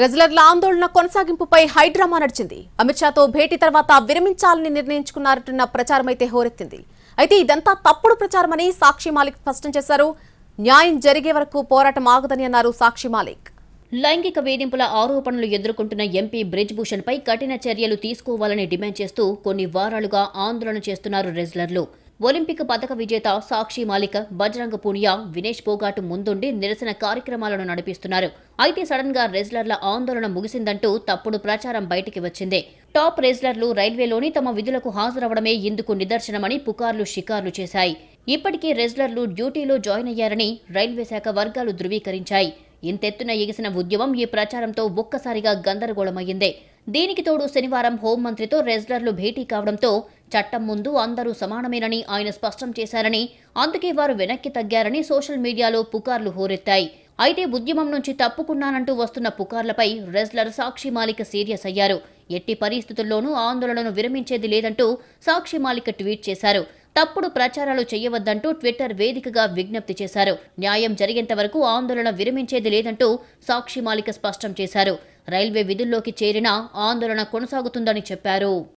రెజ్లర్ల ఆందోళన కొనసాగింపుపై హైడ్రామా నడిచింది అమిత్ షాతో భేటీ తర్వాత విరమించాలని నిర్ణయించుకున్నారంటున్న ప్రచారమైతే హోరెత్తింది అయితే ఇదంతా తప్పుడు ప్రచారమని సాక్షి మాలిక్ స్పష్టం చేశారు న్యాయం జరిగే వరకు పోరాటం ఆగదని అన్నారు సాక్షి మాలిక్ లైంగిక వేధింపుల ఆరోపణలు ఎదుర్కొంటున్న ఎంపీ బ్రిజ్భూషణ్పై కఠిన చర్యలు తీసుకోవాలని డిమాండ్ చేస్తూ కొన్ని వారాలుగా ఆందోళన చేస్తున్నారు రెజ్లర్లు ఒలింపిక్ పథక విజేత సాక్షి మాలిక బజరంగ్ పూనియా వినేష్ పోగాట్ ముందుండి నిరసన కార్యక్రమాలను నడిపిస్తున్నారు అయితే సడన్ గా రెజ్లర్ల ఆందోళన ముగిసిందంటూ తప్పుడు ప్రచారం బయటికి వచ్చింది టాప్ రెజ్లర్లు రైల్వేలోని తమ విధులకు హాజరవడమే ఇందుకు నిదర్శనమని పుకార్లు షికార్లు చేశాయి ఇప్పటికే రెజ్లర్లు డ్యూటీలో జాయిన్ అయ్యారని రైల్వే శాఖ వర్గాలు ధృవీకరించాయి ఇంతెత్తున ఎగిసిన ఉద్యమం ఈ ప్రచారంతో ఒక్కసారిగా గందరగోళమయ్యింది దీనికి తోడు శనివారం హోంమంత్రితో రెజ్లర్లు భేటీ కావడంతో చట్టం ముందు అందరూ సమానమేనని ఆయన స్పష్టం చేశారని అందుకే వారు వెనక్కి తగ్గారని సోషల్ మీడియాలో పుకార్లు హోరెత్తాయి అయితే ఉద్యమం నుంచి తప్పుకున్నానంటూ వస్తున్న పుకార్లపై రెజ్లర్ సాక్షి మాలిక సీరియస్ అయ్యారు ఎట్టి పరిస్థితుల్లోనూ ఆందోళనను విరమించేది లేదంటూ సాక్షి మాలిక ట్వీట్ చేశారు తప్పుడు ప్రచారాలు చేయవద్దంటూ ట్విట్టర్ వేదికగా విజ్ఞప్తి చేశారు న్యాయం జరిగేంత వరకు ఆందోళన విరమించేది లేదంటూ సాక్షి మాలిక స్పష్టం చేశారు రైల్వే విధుల్లోకి చేరిన ఆందోళన కొనసాగుతుందని చెప్పారు